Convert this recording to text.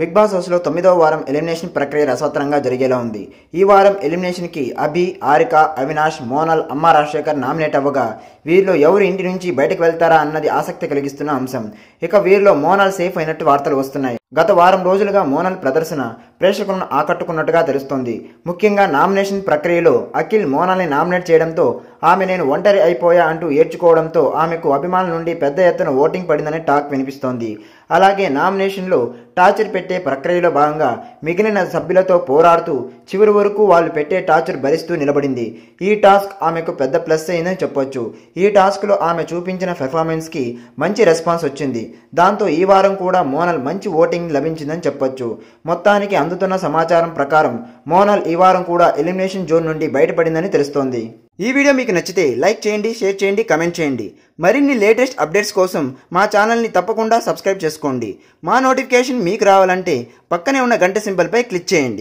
big boss హౌస్లో తొమ్మిదవ వారం ఎలిమినేషన్ ప్రక్రియ రసవత్తరంగా జరిగేలా ఉంది ఈ వారం ఎలిమినేషన్కి అభి ఆరిక అవినాష్ మోనల్ అమ్మ రాజశేఖర్ నామినేట్ అవ్వగా వీరిలో ఎవరు ఇంటి నుంచి బయటకు వెళ్తారా అన్నది ఆసక్తి కలిగిస్తున్న అంశం ఇక వీరిలో మోనల్ సేఫ్ అయినట్టు వార్తలు వస్తున్నాయి గత వారం రోజులుగా మోనల్ ప్రదర్శన ప్రేక్షకులను ఆకట్టుకున్నట్టుగా తెలుస్తోంది ముఖ్యంగా నామినేషన్ ప్రక్రియలో అఖిల్ మోనల్ని నామినేట్ చేయడంతో ఆమె నేను ఒంటరి అయిపోయా అంటూ ఏడ్చుకోవడంతో ఆమెకు అభిమానుల నుండి పెద్ద ఎత్తున ఓటింగ్ పడిందనే టాక్ వినిపిస్తోంది అలాగే నామినేషన్లో టార్చర్ పెట్టే ప్రక్రియలో భాగంగా మిగిలిన సభ్యులతో పోరాడుతూ చివరి వరకు వాళ్ళు పెట్టే టార్చర్ భరిస్తూ నిలబడింది ఈ టాస్క్ ఆమెకు పెద్ద ప్లస్ అయిందని చెప్పొచ్చు ఈ టాస్క్లో ఆమె చూపించిన పెర్ఫార్మెన్స్కి మంచి రెస్పాన్స్ వచ్చింది దాంతో ఈ వారం కూడా మోనల్ మంచి ఓటింగ్ లభించిందని చెప్పొచ్చు మొత్తానికి అందుతున్న సమాచారం ప్రకారం మోనల్ ఈ వారం కూడా ఎలిమినేషన్ జోన్ నుండి బయటపడిందని తెలుస్తోంది ఈ వీడియో మీకు నచ్చితే లైక్ చేయండి షేర్ చేయండి కమెంట్ చేయండి మరిన్ని లేటెస్ట్ అప్డేట్స్ కోసం మా ఛానల్ని తప్పకుండా సబ్స్క్రైబ్ చేసుకోండి మా నోటిఫికేషన్ మీకు రావాలంటే పక్కనే ఉన్న గంట సింబల్పై క్లిక్ చేయండి